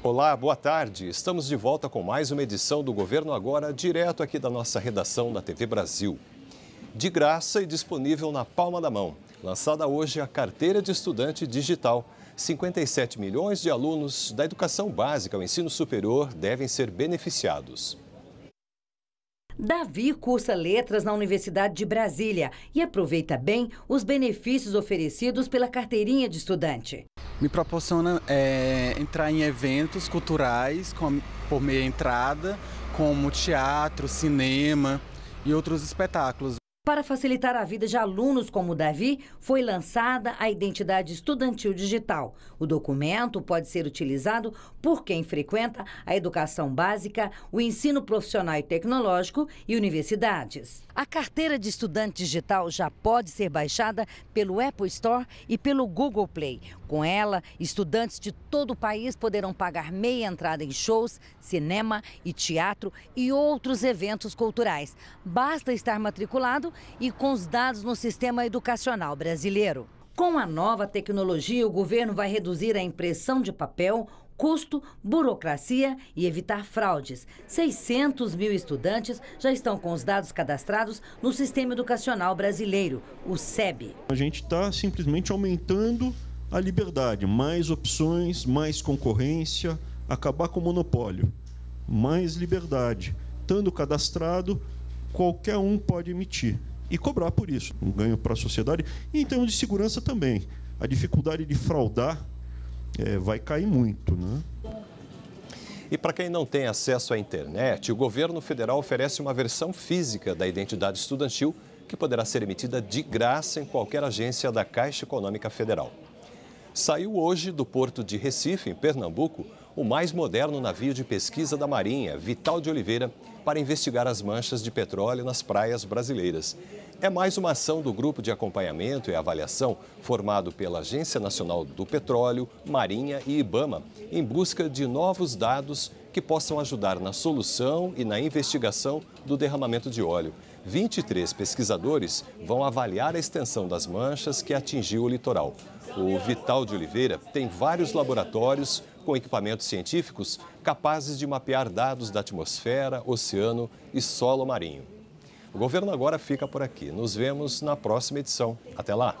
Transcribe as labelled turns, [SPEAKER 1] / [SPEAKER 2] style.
[SPEAKER 1] Olá, boa tarde. Estamos de volta com mais uma edição do Governo Agora, direto aqui da nossa redação da TV Brasil. De graça e disponível na palma da mão. Lançada hoje a carteira de estudante digital. 57 milhões de alunos da educação básica ao ensino superior devem ser beneficiados.
[SPEAKER 2] Davi cursa letras na Universidade de Brasília e aproveita bem os benefícios oferecidos pela carteirinha de estudante
[SPEAKER 3] me proporciona é, entrar em eventos culturais com, por meia entrada, como teatro, cinema e outros espetáculos.
[SPEAKER 2] Para facilitar a vida de alunos como o Davi, foi lançada a Identidade Estudantil Digital. O documento pode ser utilizado por quem frequenta a educação básica, o ensino profissional e tecnológico e universidades. A carteira de estudante digital já pode ser baixada pelo Apple Store e pelo Google Play. Com ela, estudantes de todo o país poderão pagar meia entrada em shows, cinema e teatro e outros eventos culturais. Basta estar matriculado e com os dados no sistema educacional brasileiro. Com a nova tecnologia, o governo vai reduzir a impressão de papel, custo, burocracia e evitar fraudes. 600 mil estudantes já estão com os dados cadastrados no Sistema Educacional Brasileiro, o SEB.
[SPEAKER 4] A gente está simplesmente aumentando a liberdade, mais opções, mais concorrência, acabar com o monopólio, mais liberdade. Estando cadastrado, qualquer um pode emitir e cobrar por isso, um ganho para a sociedade e em termos de segurança também. A dificuldade de fraudar é, vai cair muito. Né?
[SPEAKER 1] E para quem não tem acesso à internet, o governo federal oferece uma versão física da identidade estudantil que poderá ser emitida de graça em qualquer agência da Caixa Econômica Federal. Saiu hoje do porto de Recife, em Pernambuco, o mais moderno navio de pesquisa da Marinha, Vital de Oliveira, para investigar as manchas de petróleo nas praias brasileiras. É mais uma ação do Grupo de Acompanhamento e Avaliação, formado pela Agência Nacional do Petróleo, Marinha e Ibama, em busca de novos dados que possam ajudar na solução e na investigação do derramamento de óleo. 23 pesquisadores vão avaliar a extensão das manchas que atingiu o litoral. O Vital de Oliveira tem vários laboratórios com equipamentos científicos capazes de mapear dados da atmosfera, oceano e solo marinho. O governo agora fica por aqui. Nos vemos na próxima edição. Até lá!